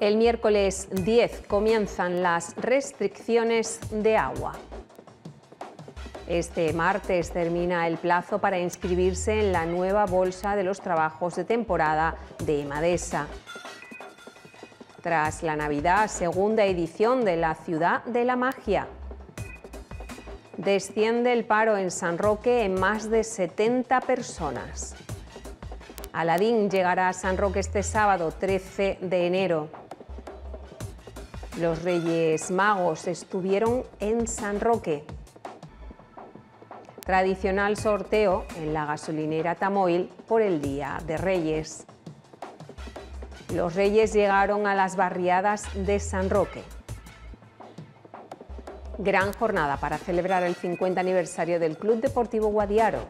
El miércoles 10 comienzan las restricciones de agua. Este martes termina el plazo para inscribirse en la nueva bolsa de los trabajos de temporada de Madesa. Tras la Navidad, segunda edición de la Ciudad de la Magia. Desciende el paro en San Roque en más de 70 personas. Aladín llegará a San Roque este sábado 13 de enero. Los Reyes Magos estuvieron en San Roque. Tradicional sorteo en la gasolinera Tamoil por el Día de Reyes. Los Reyes llegaron a las barriadas de San Roque. Gran jornada para celebrar el 50 aniversario del Club Deportivo Guadiaro.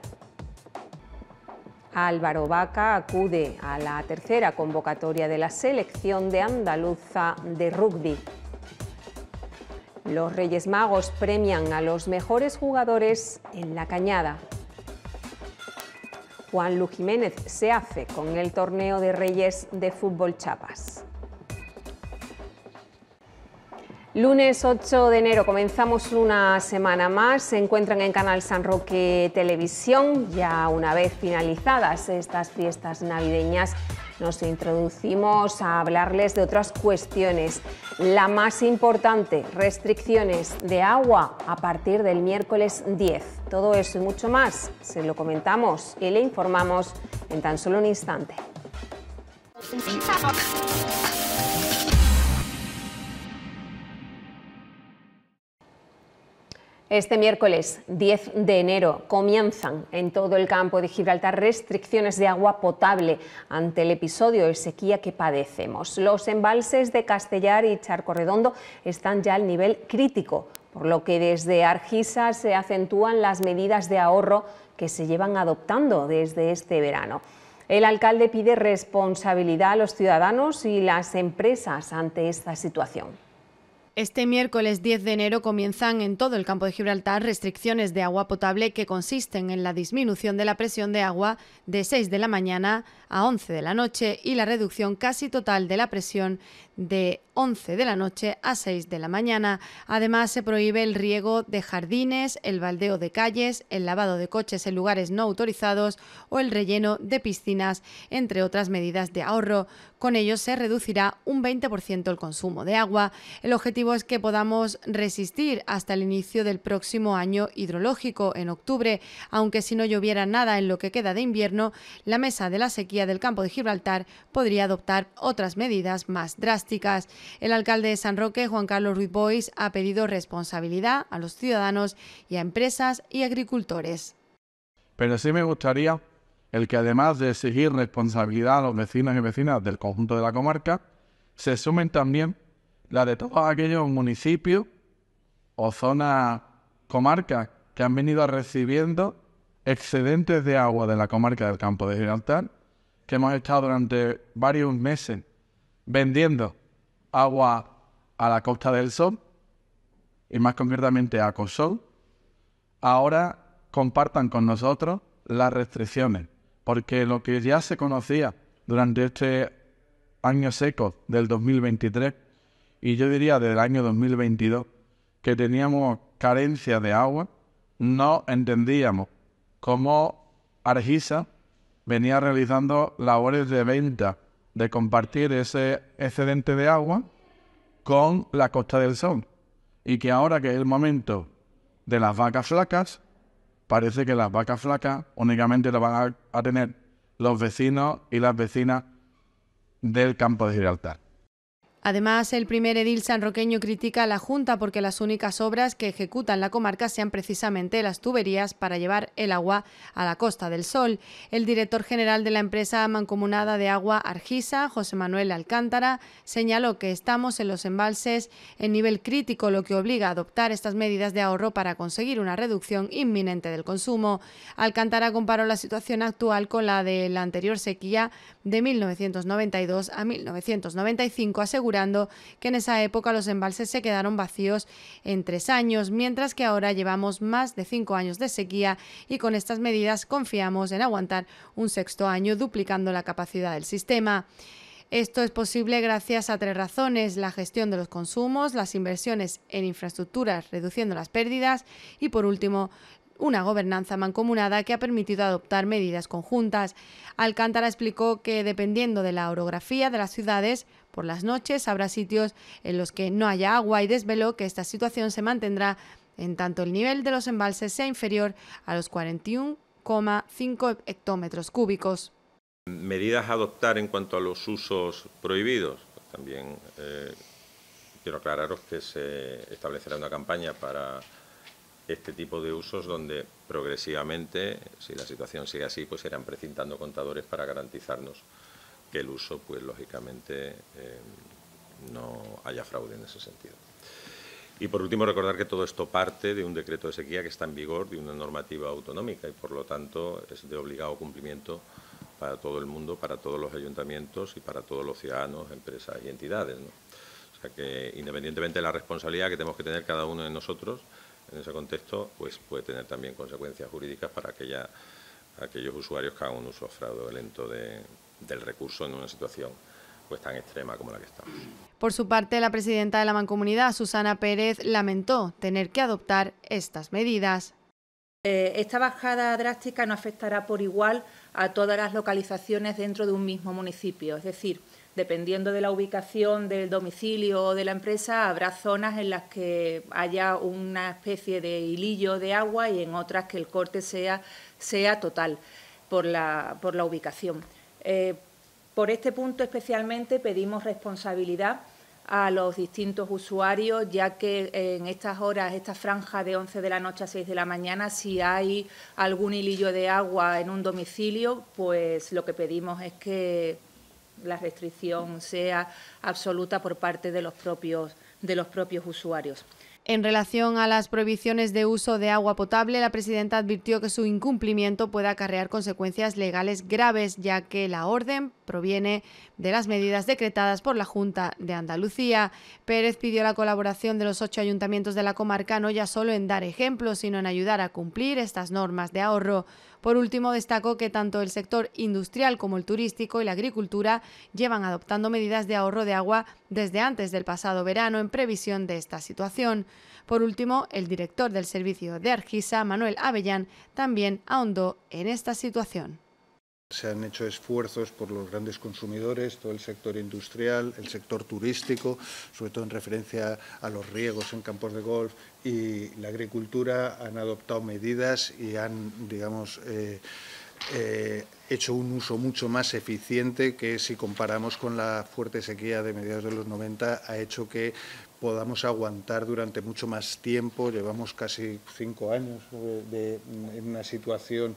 Álvaro Vaca acude a la tercera convocatoria de la selección de andaluza de rugby. Los Reyes Magos premian a los mejores jugadores en la cañada. Juan Lu Jiménez se hace con el torneo de Reyes de Fútbol Chapas. Lunes 8 de enero comenzamos una semana más. Se encuentran en Canal San Roque Televisión. Ya una vez finalizadas estas fiestas navideñas, nos introducimos a hablarles de otras cuestiones. La más importante, restricciones de agua a partir del miércoles 10. Todo eso y mucho más se lo comentamos y le informamos en tan solo un instante. Este miércoles 10 de enero comienzan en todo el campo de Gibraltar restricciones de agua potable ante el episodio de sequía que padecemos. Los embalses de Castellar y Charco Redondo están ya al nivel crítico, por lo que desde Argisa se acentúan las medidas de ahorro que se llevan adoptando desde este verano. El alcalde pide responsabilidad a los ciudadanos y las empresas ante esta situación. Este miércoles 10 de enero comienzan en todo el campo de Gibraltar restricciones de agua potable que consisten en la disminución de la presión de agua de 6 de la mañana a 11 de la noche y la reducción casi total de la presión de 11 de la noche a 6 de la mañana. Además, se prohíbe el riego de jardines, el baldeo de calles, el lavado de coches en lugares no autorizados o el relleno de piscinas, entre otras medidas de ahorro. Con ello se reducirá un 20% el consumo de agua. El objetivo es que podamos resistir hasta el inicio del próximo año hidrológico, en octubre, aunque si no lloviera nada en lo que queda de invierno, la mesa de la sequía del campo de Gibraltar podría adoptar otras medidas más drásticas. El alcalde de San Roque, Juan Carlos Ruiz Bois, ha pedido responsabilidad a los ciudadanos y a empresas y agricultores. Pero sí me gustaría el que además de exigir responsabilidad a los vecinos y vecinas del conjunto de la comarca, se sumen también la de todos aquellos municipios o zonas comarcas que han venido recibiendo excedentes de agua de la comarca del campo de Gibraltar, que hemos estado durante varios meses vendiendo agua a la Costa del Sol y más concretamente a COSOL, ahora compartan con nosotros las restricciones, porque lo que ya se conocía durante este año seco del 2023 y yo diría del año 2022, que teníamos carencia de agua, no entendíamos cómo Argisa venía realizando labores de venta de compartir ese excedente de agua con la Costa del Sol. Y que ahora que es el momento de las vacas flacas, parece que las vacas flacas únicamente las van a, a tener los vecinos y las vecinas del campo de Gibraltar. Además, el primer edil sanroqueño critica a la Junta porque las únicas obras que ejecutan la comarca sean precisamente las tuberías para llevar el agua a la Costa del Sol. El director general de la empresa mancomunada de agua Argisa, José Manuel Alcántara, señaló que estamos en los embalses en nivel crítico, lo que obliga a adoptar estas medidas de ahorro para conseguir una reducción inminente del consumo. Alcántara comparó la situación actual con la de la anterior sequía de 1992 a 1995, asegurando que en esa época los embalses se quedaron vacíos en tres años, mientras que ahora llevamos más de cinco años de sequía y con estas medidas confiamos en aguantar un sexto año duplicando la capacidad del sistema. Esto es posible gracias a tres razones, la gestión de los consumos, las inversiones en infraestructuras reduciendo las pérdidas y por último una gobernanza mancomunada que ha permitido adoptar medidas conjuntas. Alcántara explicó que dependiendo de la orografía de las ciudades, por las noches habrá sitios en los que no haya agua y desveló que esta situación se mantendrá en tanto el nivel de los embalses sea inferior a los 41,5 hectómetros cúbicos. Medidas a adoptar en cuanto a los usos prohibidos. También eh, quiero aclararos que se establecerá una campaña para este tipo de usos donde progresivamente, si la situación sigue así, pues irán precintando contadores para garantizarnos que el uso, pues lógicamente, eh, no haya fraude en ese sentido. Y por último, recordar que todo esto parte de un decreto de sequía que está en vigor, de una normativa autonómica y, por lo tanto, es de obligado cumplimiento para todo el mundo, para todos los ayuntamientos y para todos los ciudadanos, empresas y entidades. O sea que, independientemente de la responsabilidad que tenemos que tener cada uno de nosotros, en ese contexto, pues puede tener también consecuencias jurídicas para aquellos usuarios que hagan un uso fraudulento lento del recurso en una situación pues, tan extrema como la que estamos. Por su parte, la presidenta de la Mancomunidad, Susana Pérez, lamentó tener que adoptar estas medidas. Eh, esta bajada drástica no afectará por igual a todas las localizaciones dentro de un mismo municipio, es decir, dependiendo de la ubicación del domicilio o de la empresa, habrá zonas en las que haya una especie de hilillo de agua y en otras que el corte sea, sea total por la, por la ubicación. Eh, por este punto especialmente pedimos responsabilidad a los distintos usuarios, ya que en estas horas, esta franja de 11 de la noche a 6 de la mañana, si hay algún hilillo de agua en un domicilio, pues lo que pedimos es que la restricción sea absoluta por parte de los propios, de los propios usuarios. En relación a las prohibiciones de uso de agua potable, la presidenta advirtió que su incumplimiento puede acarrear consecuencias legales graves, ya que la orden proviene de las medidas decretadas por la Junta de Andalucía. Pérez pidió la colaboración de los ocho ayuntamientos de la comarca no ya solo en dar ejemplos, sino en ayudar a cumplir estas normas de ahorro. Por último, destacó que tanto el sector industrial como el turístico y la agricultura llevan adoptando medidas de ahorro de agua desde antes del pasado verano en previsión de esta situación. Por último, el director del servicio de Argisa, Manuel Avellán, también ahondó en esta situación. Se han hecho esfuerzos por los grandes consumidores, todo el sector industrial, el sector turístico, sobre todo en referencia a los riegos en campos de golf y la agricultura, han adoptado medidas y han, digamos, eh, eh, hecho un uso mucho más eficiente que si comparamos con la fuerte sequía de mediados de los 90, ha hecho que podamos aguantar durante mucho más tiempo. Llevamos casi cinco años eh, en una situación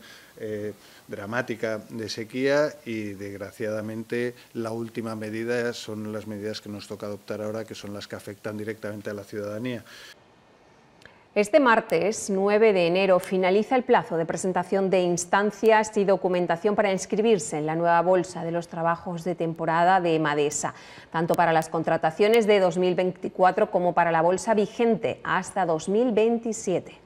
dramática de sequía y desgraciadamente la última medida son las medidas que nos toca adoptar ahora, que son las que afectan directamente a la ciudadanía. Este martes 9 de enero finaliza el plazo de presentación de instancias y documentación para inscribirse en la nueva bolsa de los trabajos de temporada de Madesa, tanto para las contrataciones de 2024 como para la bolsa vigente hasta 2027.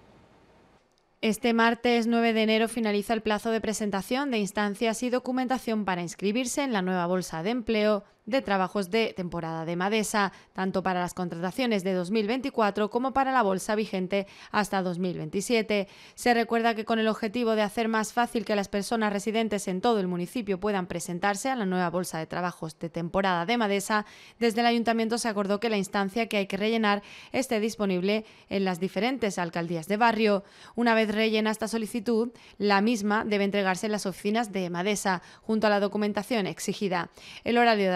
Este martes 9 de enero finaliza el plazo de presentación de instancias y documentación para inscribirse en la nueva Bolsa de Empleo de trabajos de temporada de Madesa, tanto para las contrataciones de 2024 como para la bolsa vigente hasta 2027. Se recuerda que con el objetivo de hacer más fácil que las personas residentes en todo el municipio puedan presentarse a la nueva bolsa de trabajos de temporada de Madesa, desde el ayuntamiento se acordó que la instancia que hay que rellenar esté disponible en las diferentes alcaldías de barrio. Una vez rellena esta solicitud, la misma debe entregarse en las oficinas de Madesa, junto a la documentación exigida. El horario de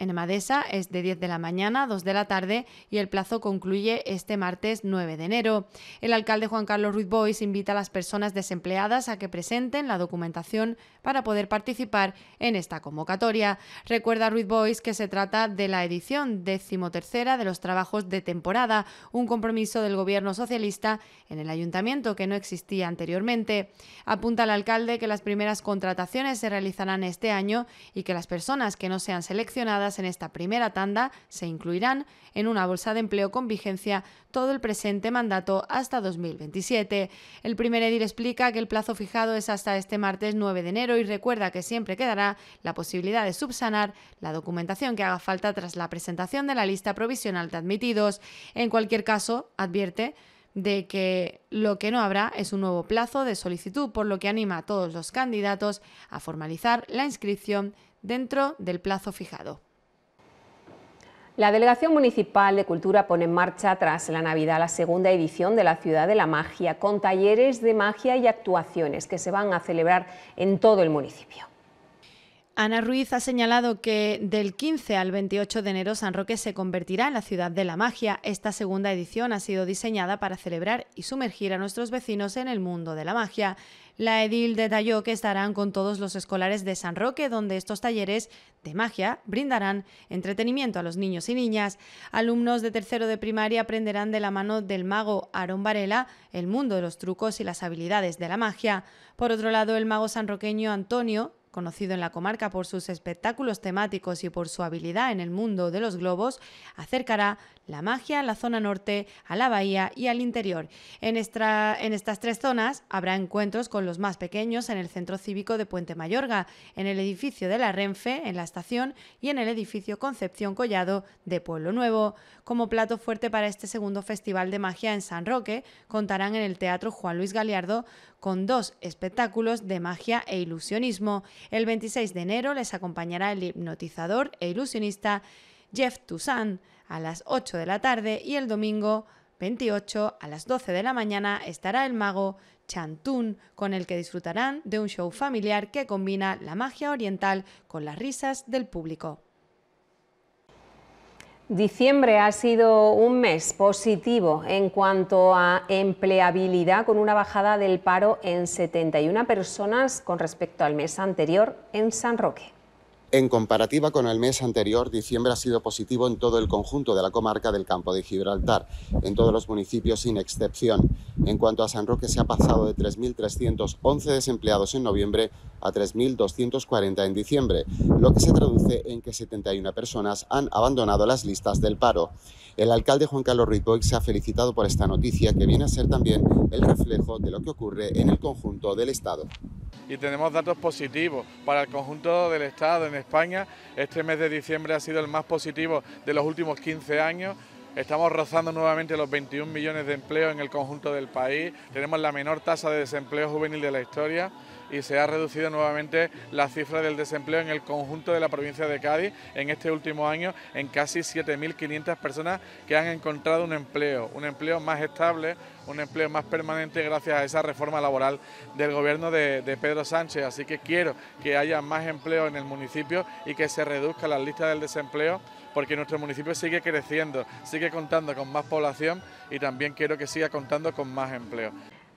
en Emadesa es de 10 de la mañana a 2 de la tarde y el plazo concluye este martes 9 de enero. El alcalde Juan Carlos Ruiz Bois invita a las personas desempleadas a que presenten la documentación para poder participar en esta convocatoria. Recuerda Ruiz Bois que se trata de la edición decimotercera de los trabajos de temporada, un compromiso del gobierno socialista en el ayuntamiento que no existía anteriormente. Apunta el alcalde que las primeras contrataciones se realizarán este año y que las personas que no sean seleccionadas seleccionadas en esta primera tanda se incluirán en una bolsa de empleo con vigencia todo el presente mandato hasta 2027. El primer edil explica que el plazo fijado es hasta este martes 9 de enero y recuerda que siempre quedará la posibilidad de subsanar la documentación que haga falta tras la presentación de la lista provisional de admitidos. En cualquier caso, advierte de que lo que no habrá es un nuevo plazo de solicitud, por lo que anima a todos los candidatos a formalizar la inscripción dentro del plazo fijado. La Delegación Municipal de Cultura pone en marcha tras la Navidad la segunda edición de la Ciudad de la Magia, con talleres de magia y actuaciones que se van a celebrar en todo el municipio. Ana Ruiz ha señalado que del 15 al 28 de enero San Roque se convertirá en la ciudad de la magia. Esta segunda edición ha sido diseñada para celebrar y sumergir a nuestros vecinos en el mundo de la magia. La edil detalló que estarán con todos los escolares de San Roque, donde estos talleres de magia brindarán entretenimiento a los niños y niñas. Alumnos de tercero de primaria aprenderán de la mano del mago Aarón Varela el mundo de los trucos y las habilidades de la magia. Por otro lado, el mago sanroqueño Antonio conocido en la comarca por sus espectáculos temáticos y por su habilidad en el mundo de los globos, acercará la magia a la zona norte, a la bahía y al interior. En, en estas tres zonas habrá encuentros con los más pequeños en el Centro Cívico de Puente Mayorga, en el edificio de la Renfe, en la estación y en el edificio Concepción Collado de Pueblo Nuevo. Como plato fuerte para este segundo Festival de Magia en San Roque, contarán en el Teatro Juan Luis Galiardo con dos espectáculos de magia e ilusionismo. El 26 de enero les acompañará el hipnotizador e ilusionista Jeff Toussaint a las 8 de la tarde y el domingo 28 a las 12 de la mañana estará el mago Chantun, con el que disfrutarán de un show familiar que combina la magia oriental con las risas del público. Diciembre ha sido un mes positivo en cuanto a empleabilidad, con una bajada del paro en 71 personas con respecto al mes anterior en San Roque. En comparativa con el mes anterior, diciembre ha sido positivo en todo el conjunto de la comarca del Campo de Gibraltar, en todos los municipios sin excepción. En cuanto a San Roque, se ha pasado de 3.311 desempleados en noviembre a 3.240 en diciembre, lo que se traduce en que 71 personas han abandonado las listas del paro. El alcalde Juan Carlos Ripoix se ha felicitado por esta noticia, que viene a ser también el reflejo de lo que ocurre en el conjunto del Estado y tenemos datos positivos para el conjunto del Estado en España. Este mes de diciembre ha sido el más positivo de los últimos 15 años. Estamos rozando nuevamente los 21 millones de empleos en el conjunto del país. Tenemos la menor tasa de desempleo juvenil de la historia y se ha reducido nuevamente la cifra del desempleo en el conjunto de la provincia de Cádiz en este último año en casi 7.500 personas que han encontrado un empleo, un empleo más estable, un empleo más permanente gracias a esa reforma laboral del gobierno de, Pedro Sánchez. Así que quiero que haya más empleo en el municipio y que se reduzca la lista del desempleo porque nuestro municipio sigue creciendo, sigue contando con más población y también quiero que siga contando con más empleo.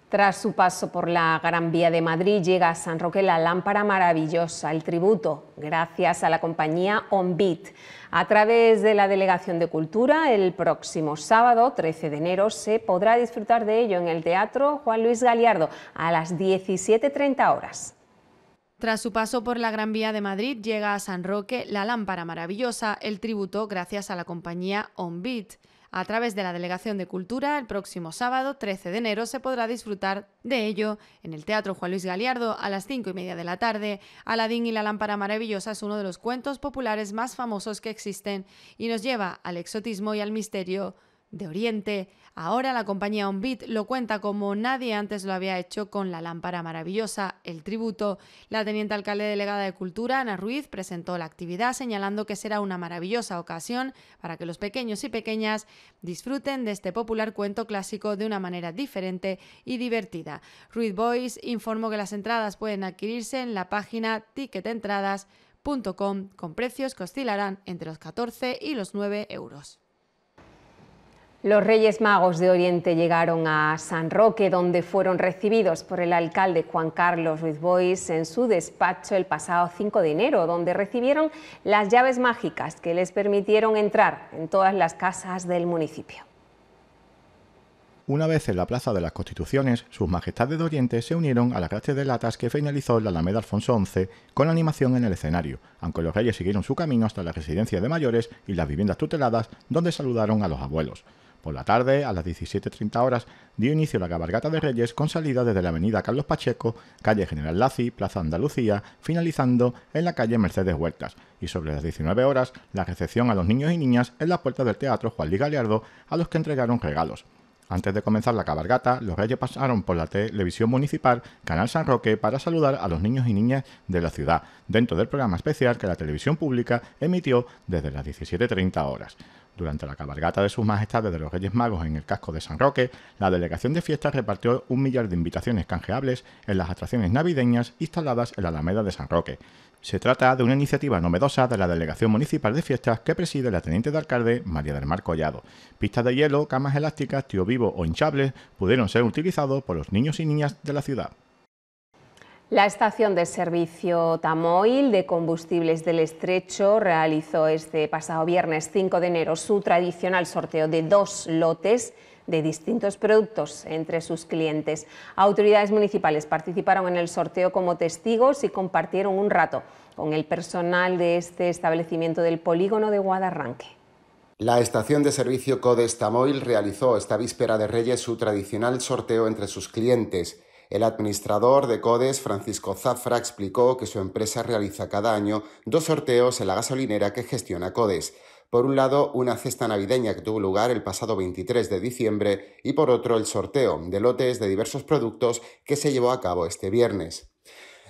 Tras su paso por la Gran Vía de Madrid llega a San Roque la lámpara maravillosa, el tributo, gracias a la compañía OnBeat. A través de la Delegación de Cultura, el próximo sábado, 13 de enero, se podrá disfrutar de ello en el Teatro Juan Luis Galiardo a las 17.30 horas. Tras su paso por la Gran Vía de Madrid, llega a San Roque la lámpara maravillosa, el tributo, gracias a la compañía OnBeat. A través de la Delegación de Cultura, el próximo sábado 13 de enero se podrá disfrutar de ello en el Teatro Juan Luis Galiardo a las cinco y media de la tarde. Aladín y la lámpara maravillosa es uno de los cuentos populares más famosos que existen y nos lleva al exotismo y al misterio de Oriente. Ahora la compañía Onbit lo cuenta como nadie antes lo había hecho con la lámpara maravillosa, el tributo. La teniente alcalde delegada de Cultura, Ana Ruiz, presentó la actividad señalando que será una maravillosa ocasión para que los pequeños y pequeñas disfruten de este popular cuento clásico de una manera diferente y divertida. Ruiz Boys informó que las entradas pueden adquirirse en la página ticketentradas.com con precios que oscilarán entre los 14 y los 9 euros. Los Reyes Magos de Oriente llegaron a San Roque, donde fueron recibidos por el alcalde Juan Carlos Ruiz Bois en su despacho el pasado 5 de enero, donde recibieron las llaves mágicas que les permitieron entrar en todas las casas del municipio. Una vez en la Plaza de las Constituciones, sus majestades de Oriente se unieron a la clase de latas que finalizó la Alameda Alfonso XI con animación en el escenario, aunque los reyes siguieron su camino hasta la residencia de mayores y las viviendas tuteladas, donde saludaron a los abuelos. Por la tarde, a las 17.30 horas, dio inicio la cabalgata de Reyes con salida desde la avenida Carlos Pacheco, calle General Lazi, Plaza Andalucía, finalizando en la calle Mercedes Huertas, y sobre las 19 horas, la recepción a los niños y niñas en las puertas del Teatro Juan Luis Galeardo, a los que entregaron regalos. Antes de comenzar la cabalgata, los reyes pasaron por la televisión municipal Canal San Roque para saludar a los niños y niñas de la ciudad, dentro del programa especial que la televisión pública emitió desde las 17.30 horas. Durante la cabalgata de sus majestades de los Reyes Magos en el casco de San Roque, la delegación de fiestas repartió un millar de invitaciones canjeables en las atracciones navideñas instaladas en la Alameda de San Roque. Se trata de una iniciativa novedosa de la Delegación Municipal de Fiestas que preside la Teniente de Alcalde María del Mar Collado. Pistas de hielo, camas elásticas, tío vivo o hinchables pudieron ser utilizados por los niños y niñas de la ciudad. La estación de servicio Tamoil de Combustibles del Estrecho realizó este pasado viernes 5 de enero su tradicional sorteo de dos lotes de distintos productos entre sus clientes. Autoridades municipales participaron en el sorteo como testigos y compartieron un rato con el personal de este establecimiento del polígono de Guadarranque. La estación de servicio Codes Tamoil realizó esta víspera de Reyes su tradicional sorteo entre sus clientes. El administrador de CODES, Francisco Zafra, explicó que su empresa realiza cada año dos sorteos en la gasolinera que gestiona CODES. Por un lado, una cesta navideña que tuvo lugar el pasado 23 de diciembre y por otro, el sorteo de lotes de diversos productos que se llevó a cabo este viernes.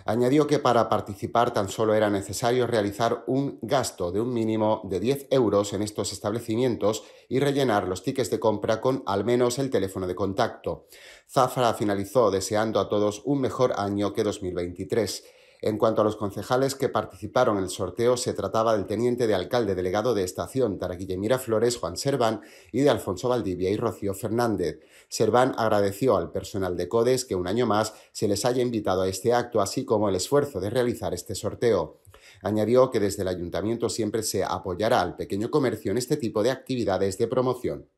Añadió que para participar tan solo era necesario realizar un gasto de un mínimo de 10 euros en estos establecimientos y rellenar los tickets de compra con al menos el teléfono de contacto. Zafra finalizó deseando a todos un mejor año que 2023. En cuanto a los concejales que participaron en el sorteo, se trataba del teniente de alcalde delegado de estación Taraguille Miraflores, Juan Serván, y de Alfonso Valdivia y Rocío Fernández. Serván agradeció al personal de CODES que un año más se les haya invitado a este acto, así como el esfuerzo de realizar este sorteo. Añadió que desde el ayuntamiento siempre se apoyará al pequeño comercio en este tipo de actividades de promoción.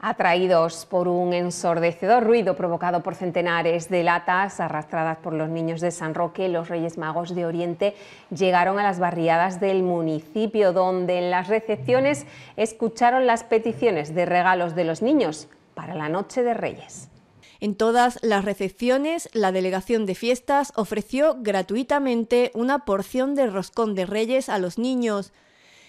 Atraídos por un ensordecedor ruido provocado por centenares de latas arrastradas por los niños de San Roque, los Reyes Magos de Oriente llegaron a las barriadas del municipio, donde en las recepciones escucharon las peticiones de regalos de los niños para la Noche de Reyes. En todas las recepciones, la Delegación de Fiestas ofreció gratuitamente una porción de roscón de reyes a los niños.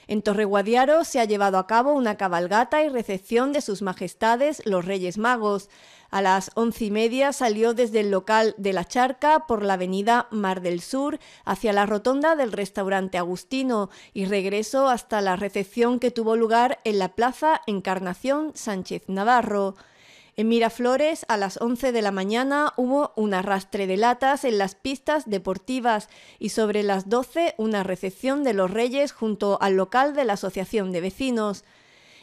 En Torreguadiaro se ha llevado a cabo una cabalgata y recepción de sus majestades los Reyes Magos. A las once y media salió desde el local de la Charca por la avenida Mar del Sur hacia la rotonda del restaurante Agustino y regresó hasta la recepción que tuvo lugar en la plaza Encarnación Sánchez Navarro. En Miraflores, a las 11 de la mañana, hubo un arrastre de latas en las pistas deportivas y sobre las 12 una recepción de los Reyes junto al local de la Asociación de Vecinos.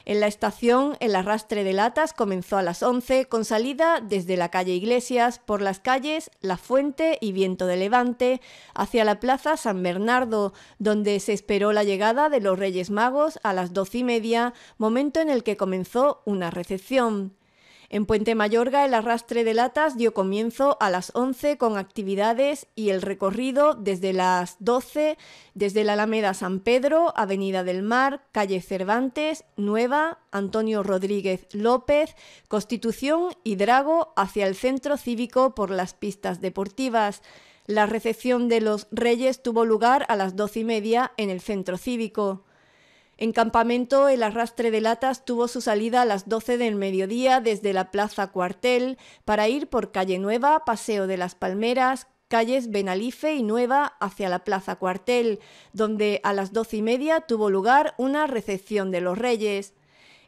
En la estación, el arrastre de latas comenzó a las 11 con salida desde la calle Iglesias por las calles La Fuente y Viento de Levante hacia la plaza San Bernardo, donde se esperó la llegada de los Reyes Magos a las 12 y media, momento en el que comenzó una recepción. En Puente Mayorga el arrastre de latas dio comienzo a las 11 con actividades y el recorrido desde las 12 desde la Alameda San Pedro, Avenida del Mar, Calle Cervantes, Nueva, Antonio Rodríguez López, Constitución y Drago hacia el centro cívico por las pistas deportivas. La recepción de los Reyes tuvo lugar a las 12 y media en el centro cívico. En campamento, el arrastre de latas tuvo su salida a las 12 del mediodía desde la Plaza Cuartel para ir por Calle Nueva, Paseo de las Palmeras, calles Benalife y Nueva hacia la Plaza Cuartel, donde a las 12 y media tuvo lugar una recepción de los Reyes.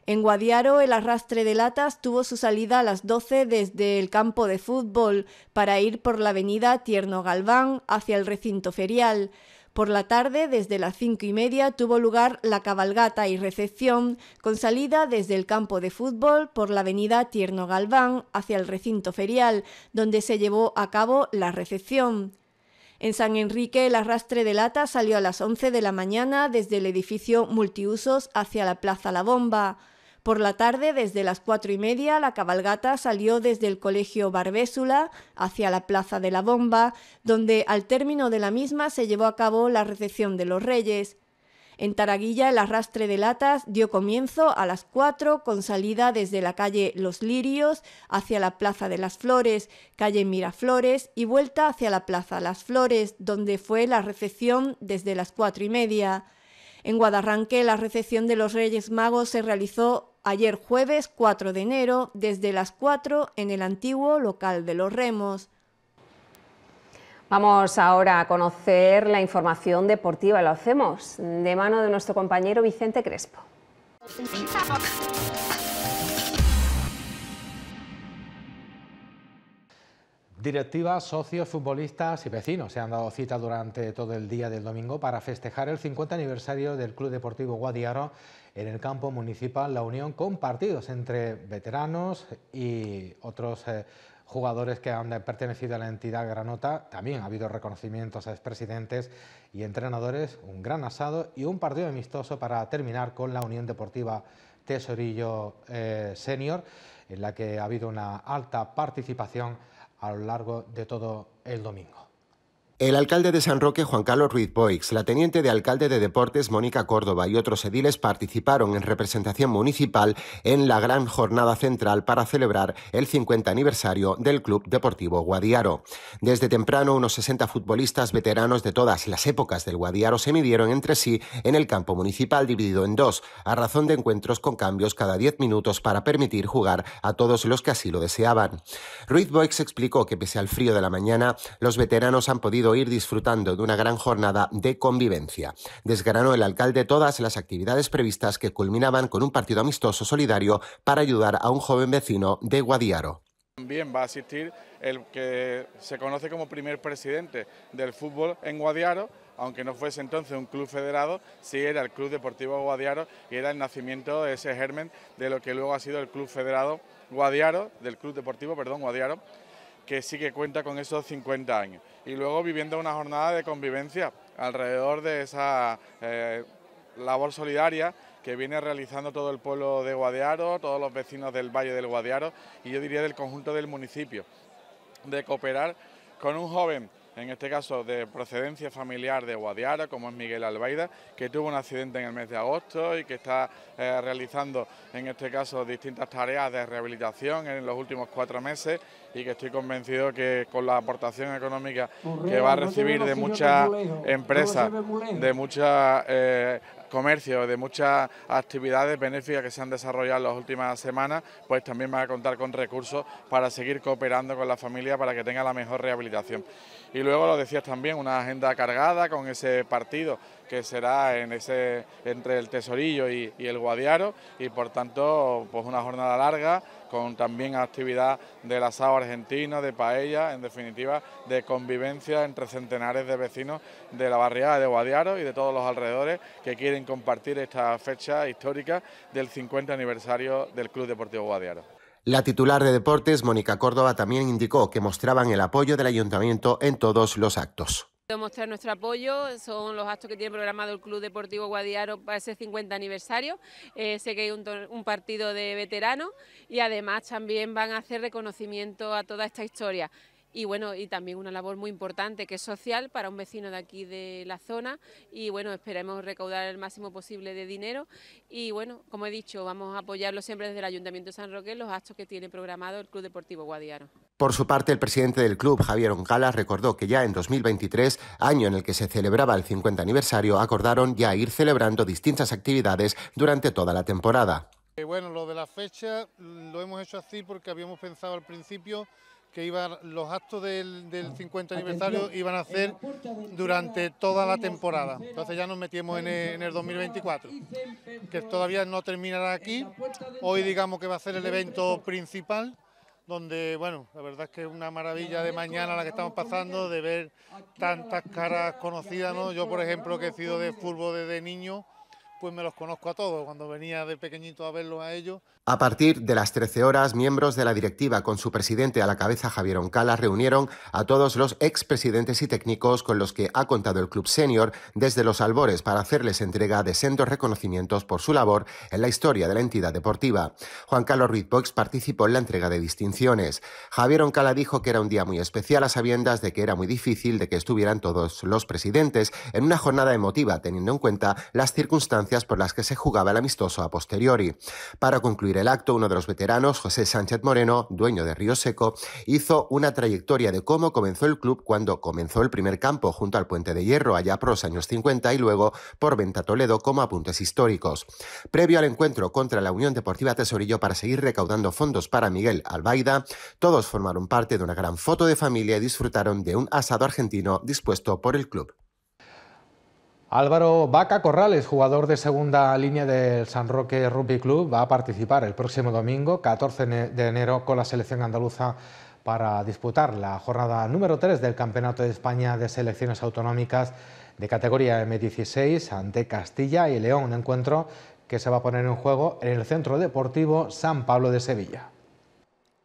En Guadiaro, el arrastre de latas tuvo su salida a las 12 desde el campo de fútbol para ir por la avenida Tierno Galván hacia el recinto ferial. Por la tarde, desde las cinco y media, tuvo lugar la cabalgata y recepción, con salida desde el campo de fútbol por la avenida Tierno Galván hacia el recinto ferial, donde se llevó a cabo la recepción. En San Enrique, el arrastre de lata salió a las once de la mañana desde el edificio Multiusos hacia la Plaza La Bomba. Por la tarde, desde las cuatro y media, la cabalgata salió desde el Colegio Barbésula hacia la Plaza de la Bomba, donde al término de la misma se llevó a cabo la recepción de los Reyes. En Taraguilla el arrastre de latas dio comienzo a las cuatro, con salida desde la calle Los Lirios hacia la Plaza de las Flores, calle Miraflores y vuelta hacia la Plaza Las Flores, donde fue la recepción desde las cuatro y media. En Guadarranque la recepción de los Reyes Magos se realizó ayer jueves 4 de enero desde las 4 en el antiguo local de Los Remos. Vamos ahora a conocer la información deportiva, lo hacemos de mano de nuestro compañero Vicente Crespo. Directivas, socios, futbolistas y vecinos se han dado cita durante todo el día del domingo para festejar el 50 aniversario del Club Deportivo Guadiaro en el campo municipal la unión con partidos entre veteranos y otros eh, jugadores que han pertenecido a la entidad granota. También ha habido reconocimientos a expresidentes y entrenadores, un gran asado y un partido amistoso para terminar con la Unión Deportiva Tesorillo eh, Senior, en la que ha habido una alta participación a lo largo de todo el domingo. El alcalde de San Roque, Juan Carlos Ruiz Boix, la teniente de alcalde de Deportes, Mónica Córdoba, y otros ediles participaron en representación municipal en la gran jornada central para celebrar el 50 aniversario del Club Deportivo Guadiaro. Desde temprano, unos 60 futbolistas veteranos de todas las épocas del Guadiaro se midieron entre sí en el campo municipal dividido en dos, a razón de encuentros con cambios cada 10 minutos para permitir jugar a todos los que así lo deseaban. Ruiz Boix explicó que pese al frío de la mañana, los veteranos han podido ir disfrutando de una gran jornada de convivencia. Desgranó el alcalde todas las actividades previstas que culminaban con un partido amistoso solidario para ayudar a un joven vecino de Guadiaro. También va a asistir el que se conoce como primer presidente del fútbol en Guadiaro, aunque no fuese entonces un club federado, sí era el Club Deportivo Guadiaro y era el nacimiento de ese germen de lo que luego ha sido el Club Federado Guadiaro, del Club Deportivo, perdón, Guadiaro, que sí que cuenta con esos 50 años. Y luego viviendo una jornada de convivencia alrededor de esa eh, labor solidaria que viene realizando todo el pueblo de Guadiaro, todos los vecinos del Valle del Guadiaro y yo diría del conjunto del municipio, de cooperar con un joven en este caso de procedencia familiar de Guadiara, como es Miguel Albaida, que tuvo un accidente en el mes de agosto y que está eh, realizando en este caso distintas tareas de rehabilitación en los últimos cuatro meses y que estoy convencido que con la aportación económica que va a recibir de muchas empresas, eh, de muchas comercio, de muchas actividades benéficas que se han desarrollado en las últimas semanas, pues también van a contar con recursos para seguir cooperando con la familia para que tenga la mejor rehabilitación. Y luego lo decías también, una agenda cargada con ese partido que será en ese, entre el Tesorillo y, y el Guadiaro y por tanto pues una jornada larga con también actividad de la asado argentina, de paella, en definitiva, de convivencia entre centenares de vecinos de la barriada de Guadiaro y de todos los alrededores que quieren compartir esta fecha histórica del 50 aniversario del Club Deportivo Guadiaro. La titular de Deportes, Mónica Córdoba, también indicó que mostraban el apoyo del ayuntamiento en todos los actos. ...mostrar nuestro apoyo son los actos que tiene programado el Club Deportivo Guadiaro para ese 50 aniversario. Eh, sé que hay un partido de veteranos y además también van a hacer reconocimiento a toda esta historia y bueno, y también una labor muy importante que es social para un vecino de aquí de la zona y bueno, esperemos recaudar el máximo posible de dinero y bueno, como he dicho, vamos a apoyarlo siempre desde el Ayuntamiento de San Roque los actos que tiene programado el Club Deportivo Guadiaro. Por su parte, el presidente del club, Javier Oncala, recordó que ya en 2023, año en el que se celebraba el 50 aniversario, acordaron ya ir celebrando distintas actividades durante toda la temporada. Eh, bueno, lo de la fecha lo hemos hecho así porque habíamos pensado al principio que iban los actos del, 50 ah, aniversario iban a ser durante toda la temporada. Entonces ya nos metimos en el, 2024, que todavía no terminará aquí. Hoy digamos que va a ser el evento principal donde, bueno, la verdad es que es una maravilla de mañana la que estamos pasando, de ver tantas caras conocidas, ¿no? Yo, por ejemplo, que he sido de fútbol desde niño, pues me los conozco a todos, cuando venía de pequeñito a verlos a ellos. A partir de las 13 horas, miembros de la directiva con su presidente a la cabeza, Javier Oncala, reunieron a todos los expresidentes y técnicos con los que ha contado el club senior desde los albores para hacerles entrega de sendos reconocimientos por su labor en la historia de la entidad deportiva. Juan Carlos Ruiz Box participó en la entrega de distinciones. Javier Oncala dijo que era un día muy especial a sabiendas de que era muy difícil de que estuvieran todos los presidentes en una jornada emotiva, teniendo en cuenta las circunstancias por las que se jugaba el amistoso a posteriori. Para concluir el acto, uno de los veteranos, José Sánchez Moreno, dueño de Río Seco, hizo una trayectoria de cómo comenzó el club cuando comenzó el primer campo junto al Puente de Hierro allá por los años 50 y luego por Venta Toledo como apuntes históricos. Previo al encuentro contra la Unión Deportiva Tesorillo para seguir recaudando fondos para Miguel Albaida, todos formaron parte de una gran foto de familia y disfrutaron de un asado argentino dispuesto por el club. Álvaro Vaca Corrales, jugador de segunda línea del San Roque Rugby Club, va a participar el próximo domingo, 14 de enero, con la selección andaluza para disputar la jornada número 3 del Campeonato de España de Selecciones Autonómicas de categoría M16 ante Castilla y León, un encuentro que se va a poner en juego en el Centro Deportivo San Pablo de Sevilla.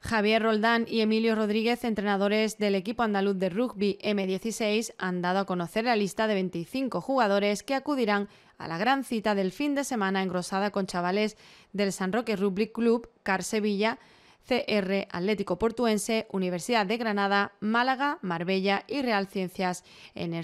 Javier Roldán y Emilio Rodríguez, entrenadores del equipo andaluz de rugby M16, han dado a conocer la lista de 25 jugadores que acudirán a la gran cita del fin de semana engrosada con chavales del San Roque Rugby Club, Car Sevilla, CR Atlético Portuense, Universidad de Granada, Málaga, Marbella y Real Ciencias en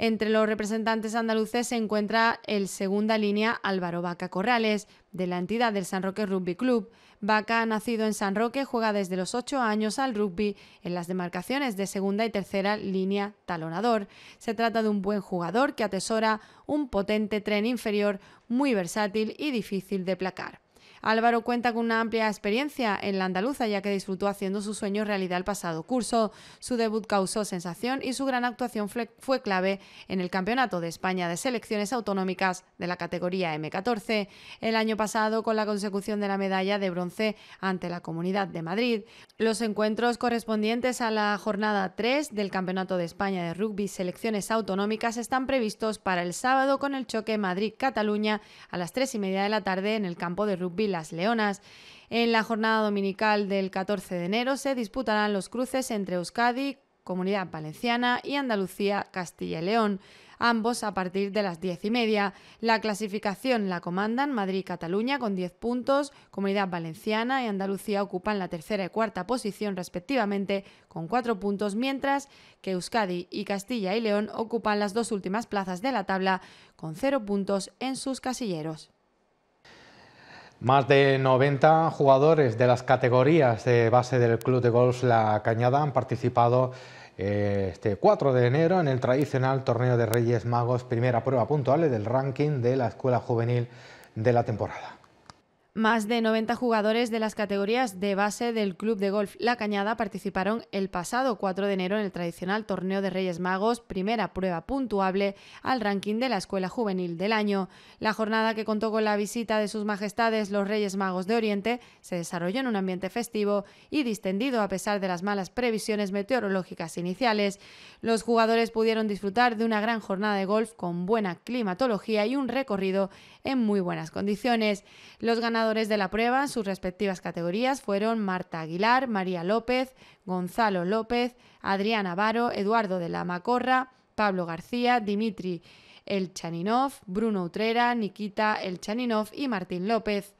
entre los representantes andaluces se encuentra el segunda línea Álvaro Vaca Corrales, de la entidad del San Roque Rugby Club. Vaca, nacido en San Roque, juega desde los ocho años al rugby en las demarcaciones de segunda y tercera línea talonador. Se trata de un buen jugador que atesora un potente tren inferior muy versátil y difícil de placar. Álvaro cuenta con una amplia experiencia en la andaluza, ya que disfrutó haciendo su sueño realidad el pasado curso. Su debut causó sensación y su gran actuación fue clave en el Campeonato de España de Selecciones Autonómicas de la categoría M14 el año pasado con la consecución de la medalla de bronce ante la Comunidad de Madrid. Los encuentros correspondientes a la jornada 3 del Campeonato de España de Rugby Selecciones Autonómicas están previstos para el sábado con el choque Madrid-Cataluña a las 3 y media de la tarde en el campo de rugby las leonas. En la jornada dominical del 14 de enero se disputarán los cruces entre Euskadi, Comunidad Valenciana y Andalucía, Castilla y León, ambos a partir de las diez y media. La clasificación la comandan Madrid y Cataluña con 10 puntos, Comunidad Valenciana y Andalucía ocupan la tercera y cuarta posición respectivamente con cuatro puntos, mientras que Euskadi y Castilla y León ocupan las dos últimas plazas de la tabla con cero puntos en sus casilleros. Más de 90 jugadores de las categorías de base del Club de Golf La Cañada han participado eh, este 4 de enero en el tradicional Torneo de Reyes Magos, primera prueba puntual del ranking de la Escuela Juvenil de la temporada. Más de 90 jugadores de las categorías de base del Club de Golf La Cañada participaron el pasado 4 de enero en el tradicional torneo de Reyes Magos, primera prueba puntuable al ranking de la Escuela Juvenil del año. La jornada que contó con la visita de sus majestades los Reyes Magos de Oriente se desarrolló en un ambiente festivo y distendido a pesar de las malas previsiones meteorológicas iniciales. Los jugadores pudieron disfrutar de una gran jornada de golf con buena climatología y un recorrido en muy buenas condiciones. Los ganadores ganadores de la prueba en sus respectivas categorías fueron Marta Aguilar, María López, Gonzalo López, Adrián Avaro, Eduardo de la Macorra, Pablo García, Dimitri Elchaninov, Bruno Utrera, Nikita Elchaninov y Martín López.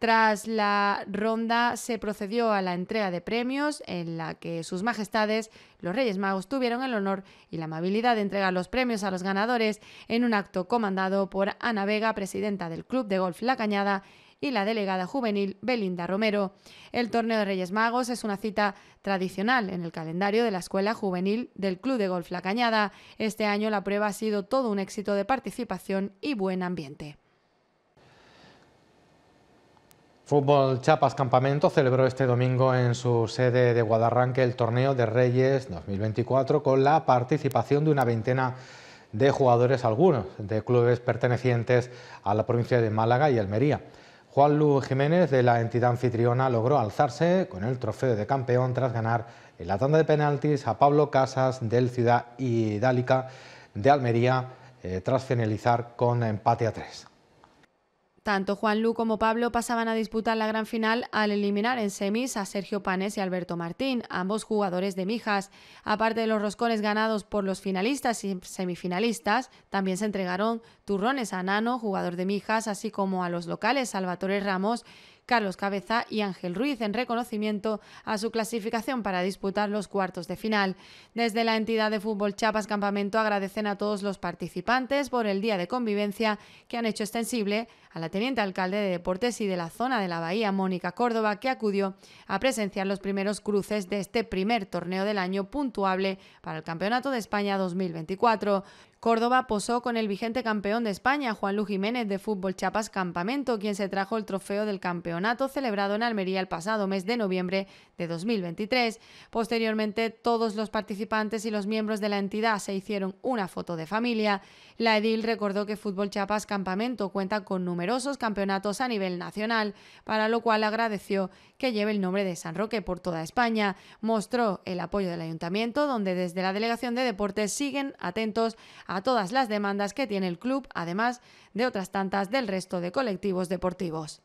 Tras la ronda se procedió a la entrega de premios en la que sus majestades, los Reyes Magos, tuvieron el honor y la amabilidad de entregar los premios a los ganadores en un acto comandado por Ana Vega, presidenta del Club de Golf La Cañada, y la delegada juvenil Belinda Romero. El torneo de Reyes Magos es una cita tradicional en el calendario de la Escuela Juvenil del Club de Golf La Cañada. Este año la prueba ha sido todo un éxito de participación y buen ambiente. Fútbol Chapas Campamento celebró este domingo en su sede de Guadarranque el torneo de Reyes 2024 con la participación de una veintena de jugadores, algunos de clubes pertenecientes a la provincia de Málaga y Almería. Juan Jiménez de la entidad anfitriona logró alzarse con el trofeo de campeón tras ganar en la tanda de penaltis a Pablo Casas del Ciudad Idálica de Almería eh, tras finalizar con empate a tres. Tanto Juan Lu como Pablo pasaban a disputar la gran final al eliminar en semis a Sergio Panes y Alberto Martín, ambos jugadores de Mijas. Aparte de los roscones ganados por los finalistas y semifinalistas, también se entregaron turrones a Nano, jugador de Mijas, así como a los locales Salvatore Ramos Carlos Cabeza y Ángel Ruiz en reconocimiento a su clasificación para disputar los cuartos de final. Desde la entidad de fútbol Chapas Campamento agradecen a todos los participantes por el día de convivencia que han hecho extensible a la teniente alcalde de Deportes y de la zona de la Bahía, Mónica Córdoba, que acudió a presenciar los primeros cruces de este primer torneo del año puntuable para el Campeonato de España 2024. Córdoba posó con el vigente campeón de España, Juan Luis Jiménez, de Fútbol Chapas Campamento, quien se trajo el trofeo del campeonato celebrado en Almería el pasado mes de noviembre de 2023. Posteriormente, todos los participantes y los miembros de la entidad se hicieron una foto de familia. La Edil recordó que Fútbol Chapas Campamento cuenta con numerosos campeonatos a nivel nacional, para lo cual agradeció que lleve el nombre de San Roque por toda España. Mostró el apoyo del ayuntamiento, donde desde la Delegación de Deportes siguen atentos a todas las demandas que tiene el club, además de otras tantas del resto de colectivos deportivos.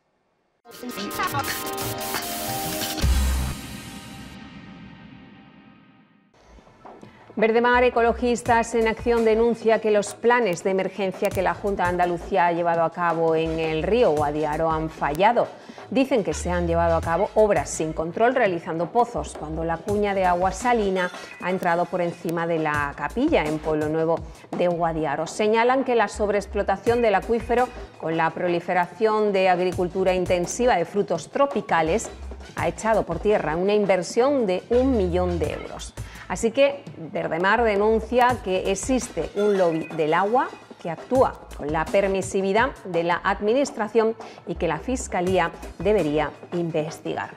Verdemar Ecologistas en Acción denuncia que los planes de emergencia que la Junta de Andalucía ha llevado a cabo en el río Guadiaro han fallado. Dicen que se han llevado a cabo obras sin control realizando pozos cuando la cuña de agua salina ha entrado por encima de la capilla en Pueblo Nuevo de Guadiaro. Señalan que la sobreexplotación del acuífero con la proliferación de agricultura intensiva de frutos tropicales ha echado por tierra una inversión de un millón de euros. Así que Verdemar denuncia que existe un lobby del agua que actúa con la permisividad de la Administración y que la Fiscalía debería investigar.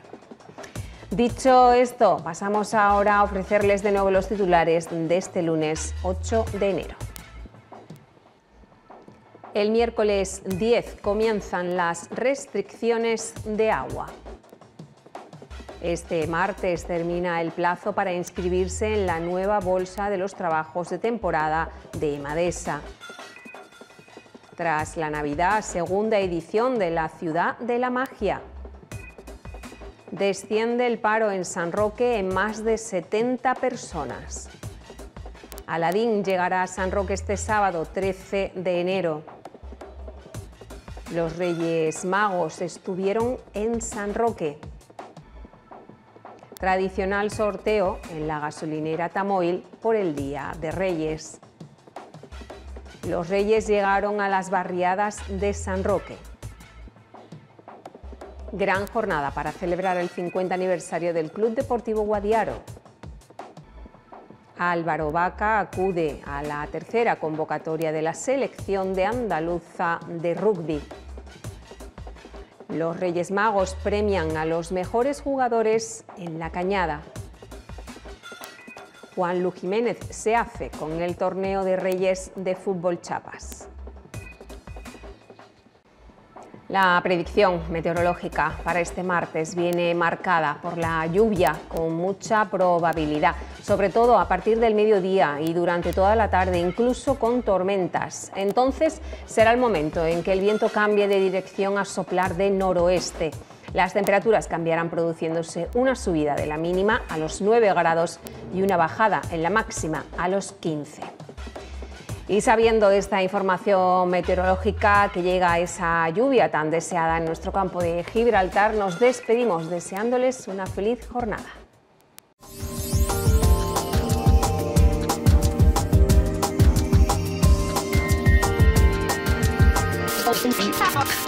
Dicho esto, pasamos ahora a ofrecerles de nuevo los titulares de este lunes 8 de enero. El miércoles 10 comienzan las restricciones de agua. Este martes termina el plazo para inscribirse en la nueva bolsa de los trabajos de temporada de Madesa. Tras la Navidad, segunda edición de la Ciudad de la Magia. Desciende el paro en San Roque en más de 70 personas. Aladín llegará a San Roque este sábado 13 de enero. Los Reyes Magos estuvieron en San Roque tradicional sorteo en la gasolinera Tamoil por el Día de Reyes. Los reyes llegaron a las barriadas de San Roque. Gran jornada para celebrar el 50 aniversario del Club Deportivo Guadiaro. Álvaro Vaca acude a la tercera convocatoria de la selección de andaluza de rugby. Los Reyes Magos premian a los mejores jugadores en la cañada. Juan Lu Jiménez se hace con el torneo de Reyes de Fútbol Chapas. La predicción meteorológica para este martes viene marcada por la lluvia con mucha probabilidad, sobre todo a partir del mediodía y durante toda la tarde, incluso con tormentas. Entonces será el momento en que el viento cambie de dirección a soplar de noroeste. Las temperaturas cambiarán produciéndose una subida de la mínima a los 9 grados y una bajada en la máxima a los 15. Y sabiendo esta información meteorológica que llega esa lluvia tan deseada en nuestro campo de Gibraltar, nos despedimos deseándoles una feliz jornada.